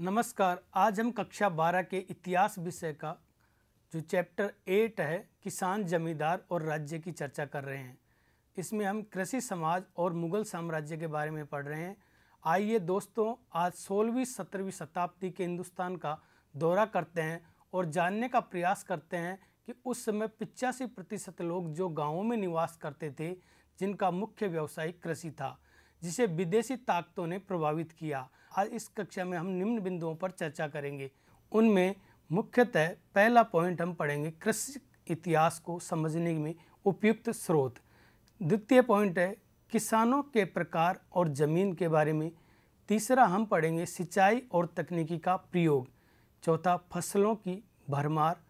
नमस्कार आज हम कक्षा 12 के इतिहास विषय का जो चैप्टर 8 है किसान जमींदार और राज्य की चर्चा कर रहे हैं इसमें हम कृषि समाज और मुगल साम्राज्य के बारे में पढ़ रहे हैं आइए दोस्तों आज सोलहवीं सत्रहवीं शताब्दी के हिंदुस्तान का दौरा करते हैं और जानने का प्रयास करते हैं कि उस समय पिचासी प्रतिशत लोग जो गाँवों में निवास करते थे जिनका मुख्य व्यवसाय कृषि था जिसे विदेशी ताकतों ने प्रभावित किया आज इस कक्षा में हम निम्न बिंदुओं पर चर्चा करेंगे उनमें मुख्यतः पहला पॉइंट हम पढ़ेंगे कृषि इतिहास को समझने में उपयुक्त स्रोत द्वितीय पॉइंट है किसानों के प्रकार और ज़मीन के बारे में तीसरा हम पढ़ेंगे सिंचाई और तकनीकी का प्रयोग चौथा फसलों की भरमार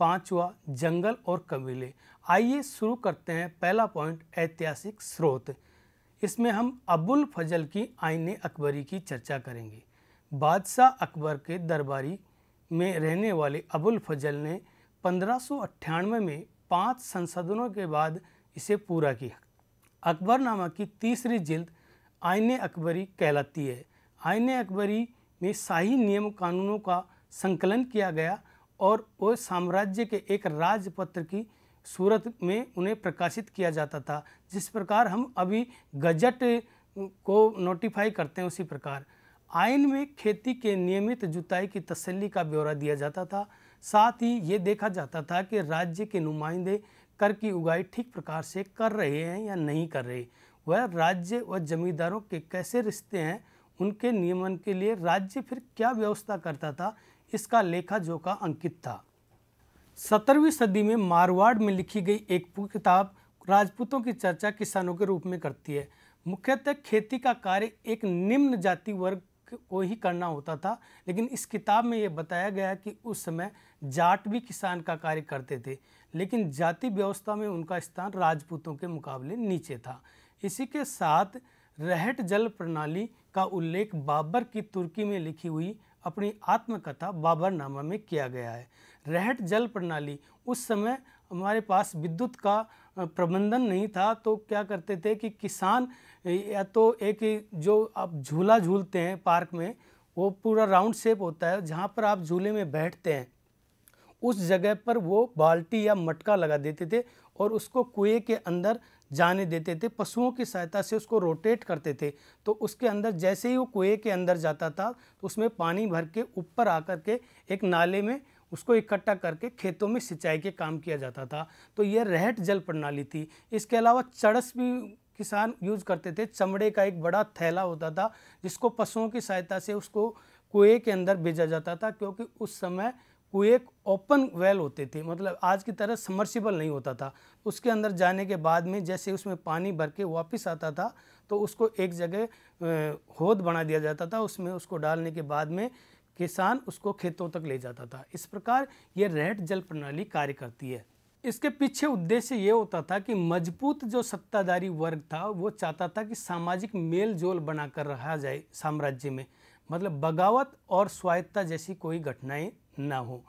पांचवा जंगल और कबीले आइए शुरू करते हैं पहला पॉइंट ऐतिहासिक स्रोत इसमें हम अबुल फजल की आइन अकबरी की चर्चा करेंगे बादशाह अकबर के दरबारी में रहने वाले अबुल फजल ने पंद्रह में पांच संसदनों के बाद इसे पूरा किया अकबरनामा की तीसरी जिल्द आइन अकबरी कहलाती है आइन अकबरी में शाही नियम कानूनों का संकलन किया गया और वह साम्राज्य के एक राजपत्र की सूरत में उन्हें प्रकाशित किया जाता था जिस प्रकार हम अभी गजट को नोटिफाई करते हैं उसी प्रकार आयन में खेती के नियमित जुताई की तसल्ली का ब्यौरा दिया जाता था साथ ही ये देखा जाता था कि राज्य के नुमाइंदे कर की उगाई ठीक प्रकार से कर रहे हैं या नहीं कर रहे वह राज्य व जमींदारों के कैसे रिश्ते हैं उनके नियमन के लिए राज्य फिर क्या व्यवस्था करता था इसका लेखा जोखा अंकित था सत्रहवीं सदी में मारवाड़ में लिखी गई एक किताब राजपूतों की चर्चा किसानों के रूप में करती है मुख्यतः खेती का कार्य एक निम्न जाति वर्ग को ही करना होता था लेकिन इस किताब में यह बताया गया कि उस समय जाट भी किसान का कार्य करते थे लेकिन जाति व्यवस्था में उनका स्थान राजपूतों के मुकाबले नीचे था इसी के साथ रहट जल प्रणाली का उल्लेख बाबर की तुर्की में लिखी हुई अपनी आत्मकथा बाबरनामा में किया गया है रहट जल प्रणाली उस समय हमारे पास विद्युत का प्रबंधन नहीं था तो क्या करते थे कि किसान या तो एक जो आप झूला झूलते हैं पार्क में वो पूरा राउंड शेप होता है जहाँ पर आप झूले में बैठते हैं उस जगह पर वो बाल्टी या मटका लगा देते थे और उसको कुएं के अंदर जाने देते थे पशुओं की सहायता से उसको रोटेट करते थे तो उसके अंदर जैसे ही वो कुएं के अंदर जाता था तो उसमें पानी भर के ऊपर आकर के एक नाले में उसको इकट्ठा करके खेतों में सिंचाई के काम किया जाता था तो यह रहट जल प्रणाली थी इसके अलावा चड़स भी किसान यूज करते थे चमड़े का एक बड़ा थैला होता था जिसको पशुओं की सहायता से उसको कुएं के अंदर भेजा जाता था क्योंकि उस समय कुएं ओपन वेल होते थे मतलब आज की तरह समर्सिबल नहीं होता था उसके अंदर जाने के बाद में जैसे उसमें पानी भर के वापस आता था तो उसको एक जगह होद बना दिया जाता था उसमें उसको डालने के बाद में किसान उसको खेतों तक ले जाता था इस प्रकार ये रहट जल प्रणाली कार्य करती है इसके पीछे उद्देश्य ये होता था कि मजबूत जो सत्ताधारी वर्ग था वो चाहता था कि सामाजिक मेल जोल बनाकर रहा जाए साम्राज्य में मतलब बगावत और स्वायत्ता जैसी कोई घटनाएं ना हो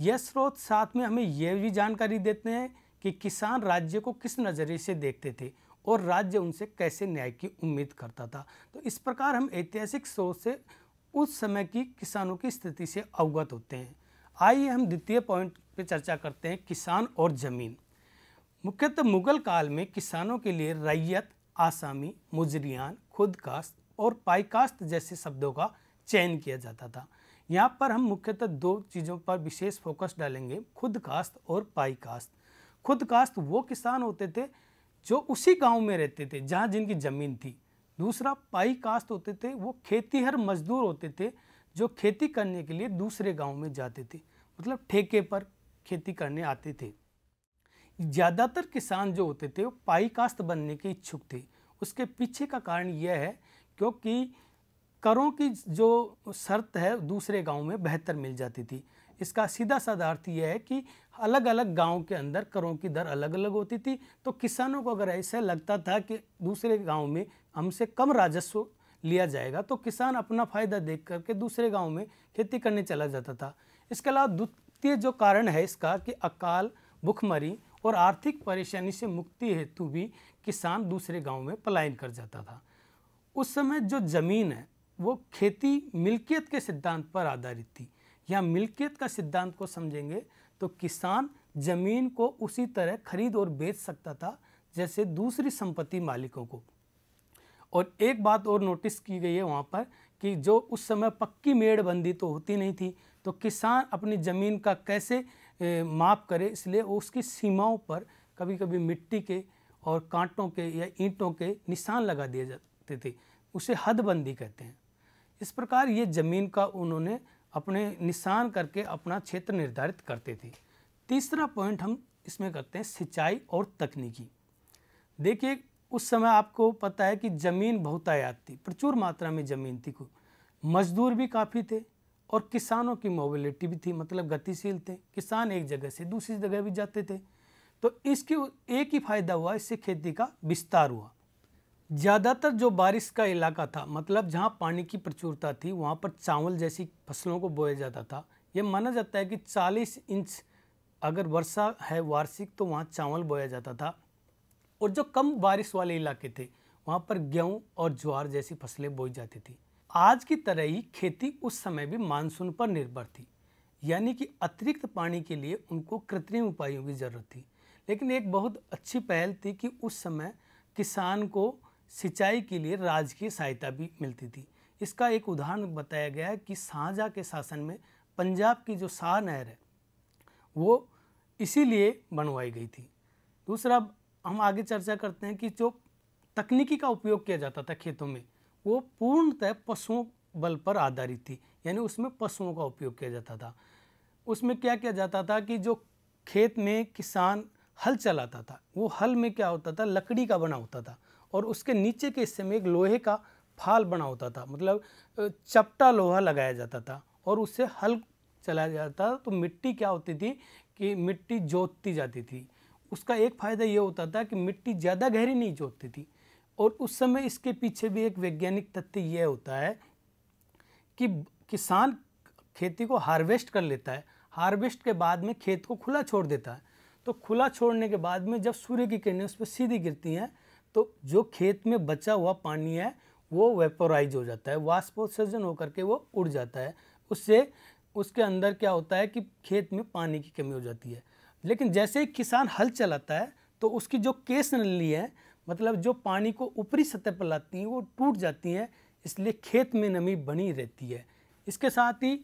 यह स्रोत साथ में हमें यह भी जानकारी देते हैं कि किसान राज्य को किस नज़रिए से देखते थे और राज्य उनसे कैसे न्याय की उम्मीद करता था तो इस प्रकार हम ऐतिहासिक स्रोत से उस समय की किसानों की स्थिति से अवगत होते हैं आइए हम द्वितीय पॉइंट पर चर्चा करते हैं किसान और ज़मीन मुख्यतः मुगल काल में किसानों के लिए रैयत आसामी मुजरियान खुदकास्त और पाईकास्त जैसे शब्दों का चयन किया जाता था यहाँ पर हम मुख्यतः दो चीज़ों पर विशेष फोकस डालेंगे खुदकास्त और खुद खुदकास्त वो किसान होते थे जो उसी गांव में रहते थे जहाँ जिनकी ज़मीन थी दूसरा पाई कास्ट होते थे वो खेतीहर मजदूर होते थे जो खेती करने के लिए दूसरे गांव में जाते थे मतलब ठेके पर खेती करने आते थे ज़्यादातर किसान जो होते थे वो पाई कास्त बनने के इच्छुक थे उसके पीछे का कारण यह है क्योंकि करों की जो शर्त है दूसरे गांव में बेहतर मिल जाती थी इसका सीधा साधा अर्थ यह है कि अलग अलग गांव के अंदर करों की दर अलग अलग होती थी तो किसानों को अगर ऐसा लगता था कि दूसरे गांव में हमसे कम राजस्व लिया जाएगा तो किसान अपना फ़ायदा देख करके दूसरे गाँव में खेती करने चला जाता था इसके अलावा द्वितीय जो कारण है इसका कि अकाल भुखमरी और आर्थिक परेशानी से मुक्ति हेतु भी किसान दूसरे गाँव में पलायन कर जाता था उस समय जो ज़मीन है वो खेती मिल्कियत के सिद्धांत पर आधारित थी यहाँ मिल्कियत का सिद्धांत को समझेंगे तो किसान ज़मीन को उसी तरह खरीद और बेच सकता था जैसे दूसरी संपत्ति मालिकों को और एक बात और नोटिस की गई है वहाँ पर कि जो उस समय पक्की मेड़बंदी तो होती नहीं थी तो किसान अपनी ज़मीन का कैसे माप करे इसलिए उसकी सीमाओं पर कभी कभी मिट्टी के और कांटों के या ईंटों के निशान लगा दिए जाते थे उसे हदबंदी कहते हैं इस प्रकार ये ज़मीन का उन्होंने अपने निशान करके अपना क्षेत्र निर्धारित करते थे तीसरा पॉइंट हम इसमें करते हैं सिंचाई और तकनीकी देखिए उस समय आपको पता है कि ज़मीन बहुत आयात थी प्रचुर मात्रा में ज़मीन थी मजदूर भी काफ़ी थे और किसानों की मोबिलिटी भी थी मतलब गतिशील थे किसान एक जगह से दूसरी जगह भी जाते थे तो इसकी एक ही फायदा हुआ इससे खेती का विस्तार हुआ ज़्यादातर जो बारिश का इलाका था मतलब जहाँ पानी की प्रचुरता थी वहाँ पर चावल जैसी फसलों को बोया जाता था ये माना जाता है कि 40 इंच अगर वर्षा है वार्षिक तो वहाँ चावल बोया जाता था और जो कम बारिश वाले इलाके थे वहाँ पर गेहूँ और ज्वार जैसी फसलें बोई जाती थी आज की तरह ही खेती उस समय भी मानसून पर निर्भर थी यानी कि अतिरिक्त पानी के लिए उनको कृत्रिम उपायों की ज़रूरत थी लेकिन एक बहुत अच्छी पहल थी कि उस समय किसान को सिंचाई के लिए राजकीय सहायता भी मिलती थी इसका एक उदाहरण बताया गया है कि शाहजहाँ के शासन में पंजाब की जो शाह नहर है वो इसीलिए बनवाई गई थी दूसरा हम आगे चर्चा करते हैं कि जो तकनीकी का उपयोग किया जाता था खेतों में वो पूर्णतः पशुओं बल पर आधारित थी यानी उसमें पशुओं का उपयोग किया जाता था उसमें क्या किया जाता था कि जो खेत में किसान हल चलाता था वो हल में क्या होता था लकड़ी का बना होता था और उसके नीचे के हिस्से में एक लोहे का फाल बना होता था मतलब चपटा लोहा लगाया जाता था और उससे हल चलाया जाता था तो मिट्टी क्या होती थी कि मिट्टी जोतती जाती थी उसका एक फ़ायदा ये होता था कि मिट्टी ज़्यादा गहरी नहीं जोतती थी और उस समय इसके पीछे भी एक वैज्ञानिक तथ्य यह होता है कि किसान खेती को हार्वेस्ट कर लेता है हार्वेस्ट के बाद में खेत को खुला छोड़ देता है तो खुला छोड़ने के बाद में जब सूर्य की किरणें उस पर सीधी गिरती हैं तो जो खेत में बचा हुआ पानी है वो वेपोराइज हो जाता है वाष्पोत्सर्जन होकर के वो उड़ जाता है उससे उसके अंदर क्या होता है कि खेत में पानी की कमी हो जाती है लेकिन जैसे ही किसान हल चलाता है तो उसकी जो केस नली है मतलब जो पानी को ऊपरी सतह पर लाती हैं वो टूट जाती हैं इसलिए खेत में नमी बनी रहती है इसके साथ ही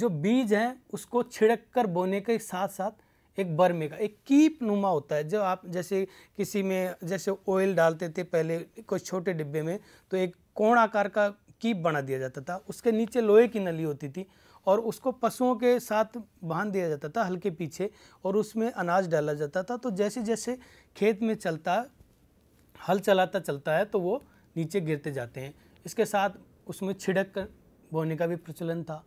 जो बीज हैं उसको छिड़क कर बोने के साथ साथ एक बर्मे का एक कीप नुमा होता है जो आप जैसे किसी में जैसे ऑयल डालते थे पहले कुछ छोटे डिब्बे में तो एक कोण आकार का कीप बना दिया जाता था उसके नीचे लोहे की नली होती थी और उसको पशुओं के साथ बांध दिया जाता था हल्के पीछे और उसमें अनाज डाला जाता था तो जैसे जैसे खेत में चलता हल चलाता चलता है तो वो नीचे गिरते जाते हैं इसके साथ उसमें छिड़क बोने का भी प्रचलन था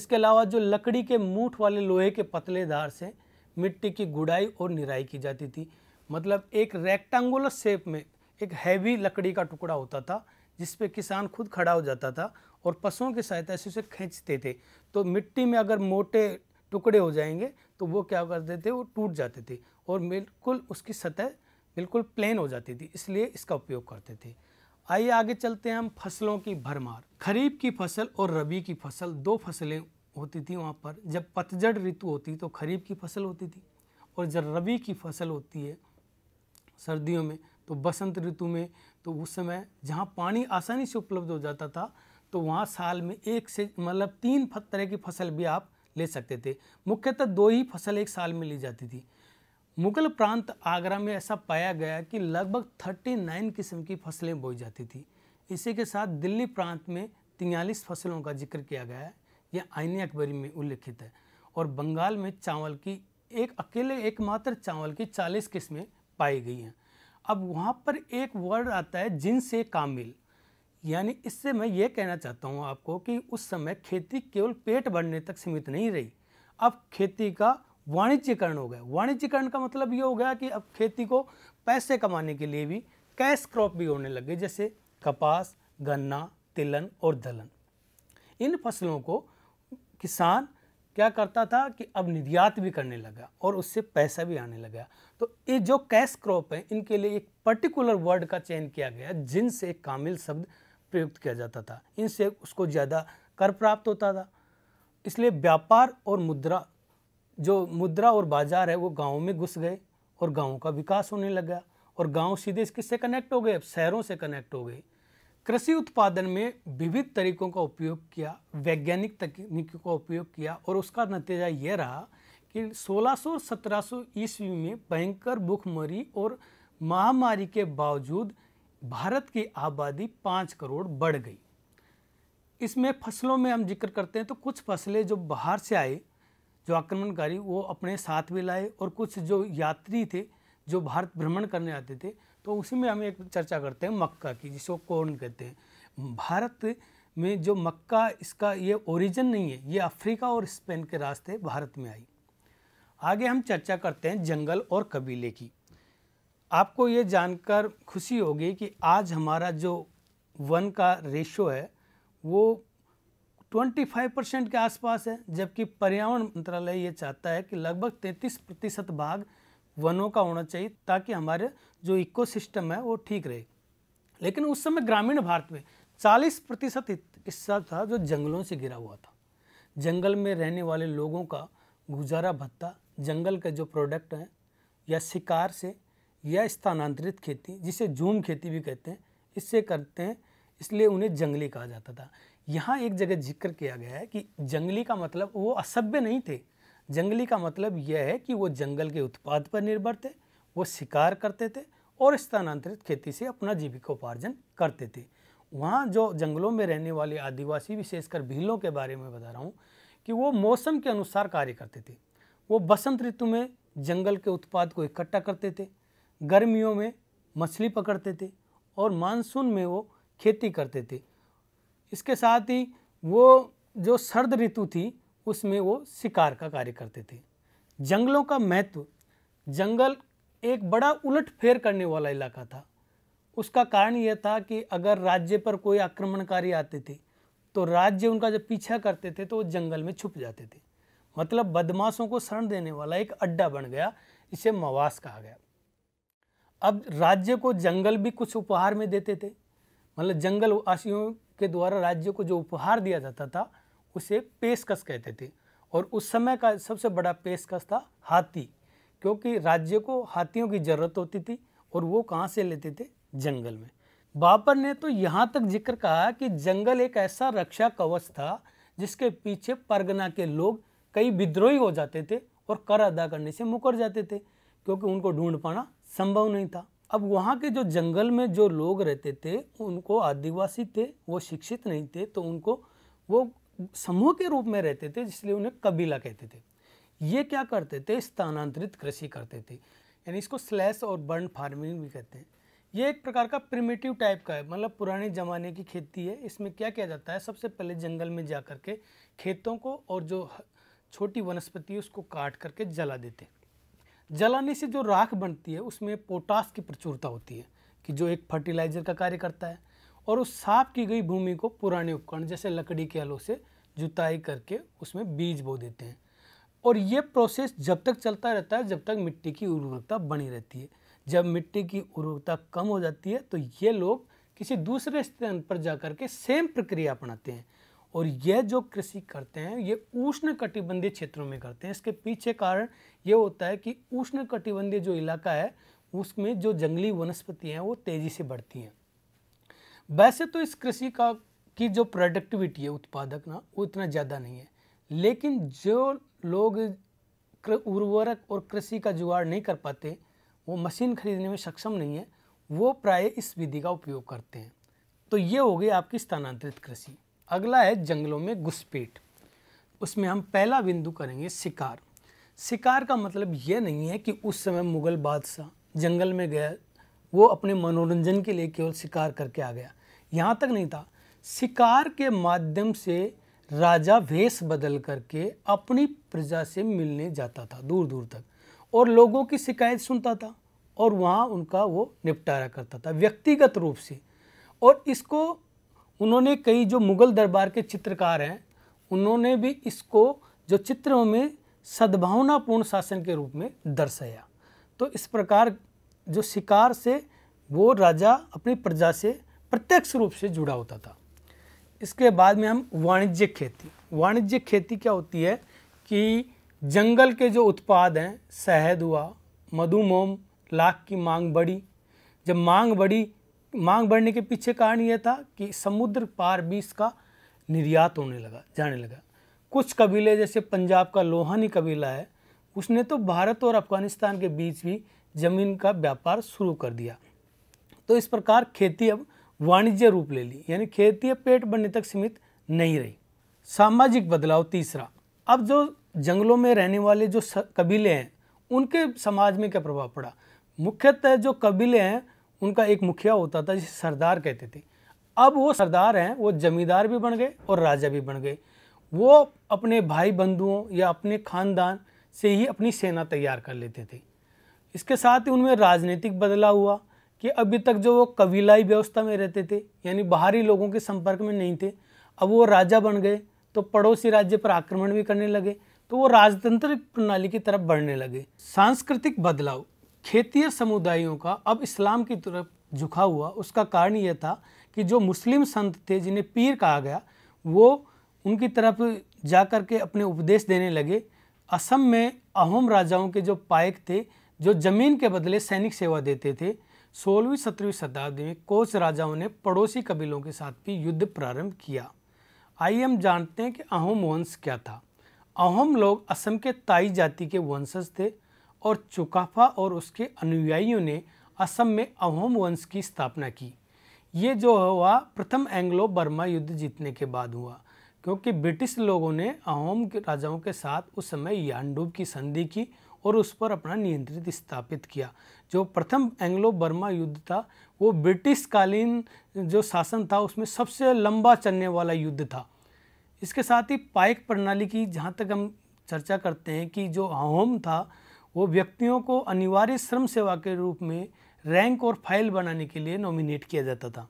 इसके अलावा जो लकड़ी के मूठ वाले लोहे के पतले धार से मिट्टी की गुड़ाई और निराई की जाती थी मतलब एक रेक्टेंगुलर शेप में एक हैवी लकड़ी का टुकड़ा होता था जिस पे किसान खुद खड़ा हो जाता था और पशुओं की सहायता से उसे खींचते थे तो मिट्टी में अगर मोटे टुकड़े हो जाएंगे तो वो क्या करते थे वो टूट जाते थे और बिल्कुल उसकी सतह बिल्कुल प्लेन हो जाती थी इसलिए इसका उपयोग करते थे आइए आगे चलते हैं हम फसलों की भरमार खरीफ की फसल और रबी की फसल दो फसलें होती थी वहाँ पर जब पतझड़ ऋतु होती तो खरीफ की फसल होती थी और जब रबी की फसल होती है सर्दियों में तो बसंत ऋतु में तो उस समय जहाँ पानी आसानी से उपलब्ध हो जाता था तो वहाँ साल में एक से मतलब तीन तरह की फसल भी आप ले सकते थे मुख्यतः दो ही फसल एक साल में ली जाती थी मुगल प्रांत आगरा में ऐसा पाया गया कि लगभग 39 किस्म की फसलें बोई जाती थी इसी के साथ दिल्ली प्रांत में तियालीस फसलों का जिक्र किया गया है यह आइन अकबरी में उल्लिखित है और बंगाल में चावल की एक अकेले एकमात्र चावल की चालीस किस्में पाई गई हैं अब वहाँ पर एक वर्ड आता है जिनसे कामिल यानी इससे मैं ये कहना चाहता हूँ आपको कि उस समय खेती केवल पेट भरने तक सीमित नहीं रही अब खेती का वाणिज्यकरण हो गया वाणिज्यकरण का मतलब ये हो गया कि अब खेती को पैसे कमाने के लिए भी कैश क्रॉप भी होने लगे जैसे कपास गन्ना तिलन और दलहन इन फसलों को किसान क्या करता था कि अब निर्यात भी करने लगा और उससे पैसा भी आने लगा तो ये जो कैश क्रॉप है इनके लिए एक पर्टिकुलर वर्ड का चयन किया गया जिनसे एक कामिल शब्द प्रयुक्त किया जाता था इनसे उसको ज़्यादा कर प्राप्त होता था इसलिए व्यापार और मुद्रा जो मुद्रा और बाजार है वो गाँव में घुस गए और गाँव का विकास होने लगा और गाँव सीधे किससे कनेक्ट हो गए अब शहरों से कनेक्ट हो गए कृषि उत्पादन में विविध तरीकों का उपयोग किया वैज्ञानिक तकनीकों का उपयोग किया और उसका नतीजा यह रहा कि 1600 1700 ईस्वी में भयंकर भूखमरी और महामारी के बावजूद भारत की आबादी पाँच करोड़ बढ़ गई इसमें फसलों में हम जिक्र करते हैं तो कुछ फसलें जो बाहर से आए जो आक्रमणकारी वो अपने साथ भी लाए और कुछ जो यात्री थे जो भारत भ्रमण करने आते थे तो उसी में हम एक चर्चा करते हैं मक्का की जिसको कॉर्न कहते हैं भारत में जो मक्का इसका ये ओरिजिन नहीं है ये अफ्रीका और स्पेन के रास्ते भारत में आई आगे हम चर्चा करते हैं जंगल और कबीले की आपको ये जानकर खुशी होगी कि आज हमारा जो वन का रेशो है वो 25 परसेंट के आसपास है जबकि पर्यावरण मंत्रालय ये चाहता है कि लगभग 33 प्रतिशत भाग वनों का होना चाहिए ताकि हमारे जो इको है वो ठीक रहे लेकिन उस समय ग्रामीण भारत में 40 प्रतिशत हिस्सा था जो जंगलों से घिरा हुआ था जंगल में रहने वाले लोगों का गुजारा भत्ता जंगल के जो प्रोडक्ट हैं या शिकार से या स्थानांतरित खेती जिसे झूम खेती भी कहते हैं इससे करते हैं इसलिए उन्हें जंगली कहा जाता था यहाँ एक जगह जिक्र किया गया है कि जंगली का मतलब वो असभ्य नहीं थे जंगली का मतलब यह है कि वो जंगल के उत्पाद पर निर्भर थे वो शिकार करते थे और स्थानांतरित खेती से अपना जीविकोपार्जन करते थे वहाँ जो जंगलों में रहने वाले आदिवासी विशेषकर भीलों के बारे में बता रहा हूँ कि वो मौसम के अनुसार कार्य करते थे वो बसंत ऋतु में जंगल के उत्पाद को इकट्ठा करते थे गर्मियों में मछली पकड़ते थे और मानसून में वो खेती करते थे इसके साथ ही वो जो सर्द ऋतु थी उसमें वो शिकार का कार्य करते थे जंगलों का महत्व जंगल एक बड़ा उलट फेर करने वाला इलाका था उसका कारण यह था कि अगर राज्य पर कोई आक्रमणकारी आते थे तो राज्य उनका जब पीछा करते थे तो वो जंगल में छुप जाते थे मतलब बदमाशों को शरण देने वाला एक अड्डा बन गया इसे मवास कहा गया अब राज्य को जंगल भी कुछ उपहार में देते थे मतलब जंगल वासियों के द्वारा राज्य को जो उपहार दिया जाता था उसे पेशकश कहते थे और उस समय का सबसे बड़ा पेशकश था हाथी क्योंकि राज्य को हाथियों की ज़रूरत होती थी और वो कहाँ से लेते थे जंगल में बाबर ने तो यहाँ तक जिक्र कहा कि जंगल एक ऐसा रक्षा कवच था जिसके पीछे परगना के लोग कई विद्रोही हो जाते थे और कर अदा करने से मुकर जाते थे क्योंकि उनको ढूंढ पाना संभव नहीं था अब वहाँ के जो जंगल में जो लोग रहते थे उनको आदिवासी थे वो शिक्षित नहीं थे तो उनको वो समूह के रूप में रहते थे जिसलिए उन्हें कबीला कहते थे ये क्या करते थे स्थानांतरित कृषि करते थे यानी इसको स्लैश और बर्न फार्मिंग भी कहते हैं ये एक प्रकार का प्रिमेटिव टाइप का है मतलब पुराने ज़माने की खेती है इसमें क्या किया जाता है सबसे पहले जंगल में जा करके खेतों को और जो छोटी वनस्पति है उसको काट करके जला देते जलाने से जो राख बनती है उसमें पोटास की प्रचुरता होती है कि जो एक फर्टिलाइजर का कार्य करता है और उस साफ की गई भूमि को पुराने उपकरण जैसे लकड़ी के हलों से जुताई करके उसमें बीज बो देते हैं और ये प्रोसेस जब तक चलता रहता है जब तक मिट्टी की उर्वरकता बनी रहती है जब मिट्टी की उर्वरता कम हो जाती है तो ये लोग किसी दूसरे स्थान पर जा कर के सेम प्रक्रिया अपनाते हैं और यह जो कृषि करते हैं ये उष्ण कटिबंधीय क्षेत्रों में करते हैं इसके पीछे कारण ये होता है कि उष्ण कटिबंधीय जो इलाका है उसमें जो जंगली वनस्पतियाँ हैं वो तेज़ी से बढ़ती हैं वैसे तो इस कृषि का की जो प्रोडक्टिविटी है उत्पादक ना वो इतना ज़्यादा नहीं है लेकिन जो लोग उर्वरक और कृषि का जुगाड़ नहीं कर पाते वो मशीन खरीदने में सक्षम नहीं है वो प्राय इस विधि का उपयोग करते हैं तो ये हो गई आपकी स्थानांतरित कृषि अगला है जंगलों में घुसपेट उसमें हम पहला बिंदु करेंगे शिकार शिकार का मतलब ये नहीं है कि उस समय मुगल बादशाह जंगल में गया वो अपने मनोरंजन के लिए केवल शिकार करके आ गया यहाँ तक नहीं था शिकार के माध्यम से राजा वेश बदल करके अपनी प्रजा से मिलने जाता था दूर दूर तक और लोगों की शिकायत सुनता था और वहाँ उनका वो निपटारा करता था व्यक्तिगत रूप से और इसको उन्होंने कई जो मुग़ल दरबार के चित्रकार हैं उन्होंने भी इसको जो चित्रों में सद्भावनापूर्ण शासन के रूप में दर्शाया तो इस प्रकार जो शिकार से वो राजा अपनी प्रजा से प्रत्यक्ष रूप से जुड़ा होता था इसके बाद में हम वाणिज्यिक खेती वाणिज्यिक खेती क्या होती है कि जंगल के जो उत्पाद हैं शहद हुआ मधुमोम लाख की मांग बढ़ी जब मांग बढ़ी मांग बढ़ने के पीछे कारण यह था कि समुद्र पार भी इसका निर्यात होने लगा जाने लगा कुछ कबीले जैसे पंजाब का लोहानी कबीला है उसने तो भारत और अफगानिस्तान के बीच भी ज़मीन का व्यापार शुरू कर दिया तो इस प्रकार खेती अब वाणिज्य रूप ले ली यानी खेती या पेट बनने तक सीमित नहीं रही सामाजिक बदलाव तीसरा अब जो जंगलों में रहने वाले जो कबीले हैं उनके समाज में क्या प्रभाव पड़ा मुख्यतः जो कबीले हैं उनका एक मुखिया होता था जिसे सरदार कहते थे अब वो सरदार हैं वो जमींदार भी बन गए और राजा भी बन गए वो अपने भाई बंधुओं या अपने खानदान से ही अपनी सेना तैयार कर लेते थे इसके साथ ही उनमें राजनीतिक बदलाव हुआ कि अभी तक जो वो कबीलाई व्यवस्था में रहते थे यानी बाहरी लोगों के संपर्क में नहीं थे अब वो राजा बन गए तो पड़ोसी राज्य पर आक्रमण भी करने लगे तो वो राजतंत्र प्रणाली की तरफ बढ़ने लगे सांस्कृतिक बदलाव खेतीय समुदायों का अब इस्लाम की तरफ झुका हुआ उसका कारण यह था कि जो मुस्लिम संत थे जिन्हें पीर कहा गया वो उनकी तरफ जा कर के अपने उपदेश देने लगे असम में अहोम राजाओं के जो पायक थे जो ज़मीन के बदले सैनिक सेवा देते थे सोलहवीं सत्रहवीं शताब्दी में कोच राजाओं ने पड़ोसी कबीलों के साथ भी युद्ध प्रारंभ किया आइए हम जानते हैं कि अहोम वंश क्या था अहोम लोग असम के ताई जाति के वंशज थे और चुकाफा और उसके अनुयायियों ने असम में अहोम वंश की स्थापना की ये जो हुआ प्रथम एंग्लो बर्मा युद्ध जीतने के बाद हुआ क्योंकि ब्रिटिश लोगों ने अहोम के राजाओं के साथ उस समय यांडूब की संधि की और उस पर अपना नियंत्रित स्थापित किया जो प्रथम एंग्लो बर्मा युद्ध था वो ब्रिटिशकालीन जो शासन था उसमें सबसे लंबा चलने वाला युद्ध था इसके साथ ही पाइक प्रणाली की जहाँ तक हम चर्चा करते हैं कि जो होम था वो व्यक्तियों को अनिवार्य श्रम सेवा के रूप में रैंक और फाइल बनाने के लिए नॉमिनेट किया जाता था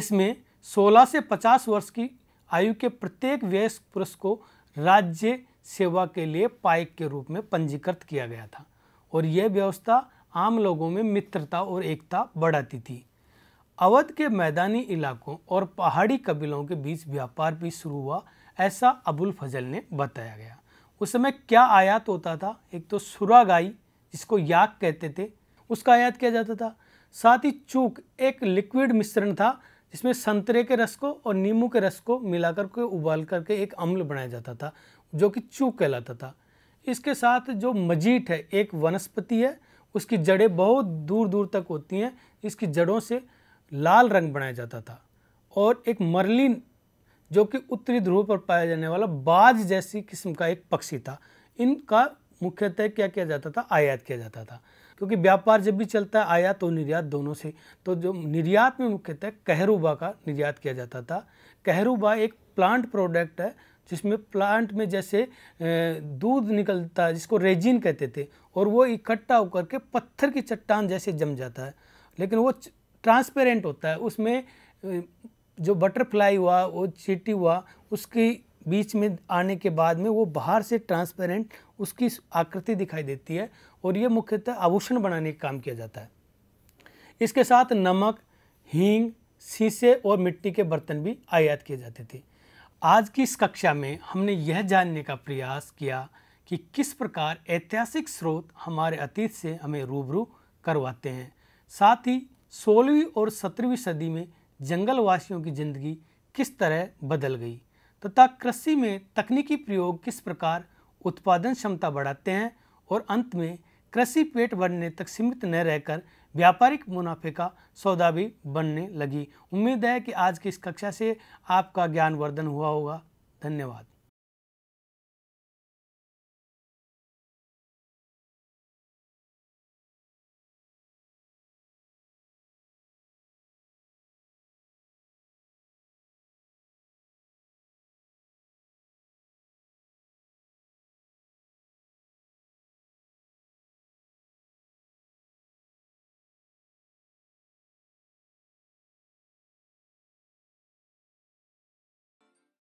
इसमें 16 से 50 वर्ष की आयु के प्रत्येक व्यस्क पुरुष को राज्य सेवा के लिए पाइक के रूप में पंजीकृत किया गया था और यह व्यवस्था आम लोगों में मित्रता और एकता बढ़ाती थी अवध के मैदानी इलाकों और पहाड़ी कबीलों के बीच व्यापार भी शुरू हुआ ऐसा अबुल फजल ने बताया गया उस समय क्या आयात होता था एक तो सुरागाई जिसको याक कहते थे उसका आयात किया जाता था साथ ही चूक एक लिक्विड मिश्रण था जिसमें संतरे के रस को और नींबू के रस को मिलाकर के उबाल करके एक अम्ल बनाया जाता था जो कि चूक कहलाता था इसके साथ जो मजीठ है एक वनस्पति है उसकी जड़ें बहुत दूर दूर तक होती हैं इसकी जड़ों से लाल रंग बनाया जाता था और एक मरलिन जो कि उत्तरी ध्रुव पर पाया जाने वाला बाज जैसी किस्म का एक पक्षी था इनका मुख्यतः क्या किया जाता था आयात किया जाता था क्योंकि व्यापार जब भी चलता है आयात और निर्यात दोनों से तो जो निर्यात में मुख्यतः कहरूबा का निर्यात किया जाता था कहरूबा एक प्लांट प्रोडक्ट है जिसमें प्लांट में जैसे दूध निकलता जिसको रेजिन कहते थे और वो इकट्ठा होकर के पत्थर की चट्टान जैसे जम जाता है लेकिन वो ट्रांसपेरेंट होता है उसमें जो बटरफ्लाई हुआ वो चीटी हुआ उसकी बीच में आने के बाद में वो बाहर से ट्रांसपेरेंट उसकी आकृति दिखाई देती है और ये मुख्यतः आभूषण बनाने का काम किया जाता है इसके साथ नमक हींग शीशे और मिट्टी के बर्तन भी आयात किए जाते थे आज की इस कक्षा में हमने यह जानने का प्रयास किया कि किस प्रकार ऐतिहासिक स्रोत हमारे अतीत से हमें रूबरू करवाते हैं साथ ही सोलहवीं और सत्रहवीं सदी में जंगलवासियों की ज़िंदगी किस तरह बदल गई तथा कृषि में तकनीकी प्रयोग किस प्रकार उत्पादन क्षमता बढ़ाते हैं और अंत में कृषि पेट बढ़ने तक सीमित न रहकर व्यापारिक मुनाफे का सौदा भी बनने लगी उम्मीद है कि आज की इस कक्षा से आपका ज्ञानवर्धन हुआ होगा धन्यवाद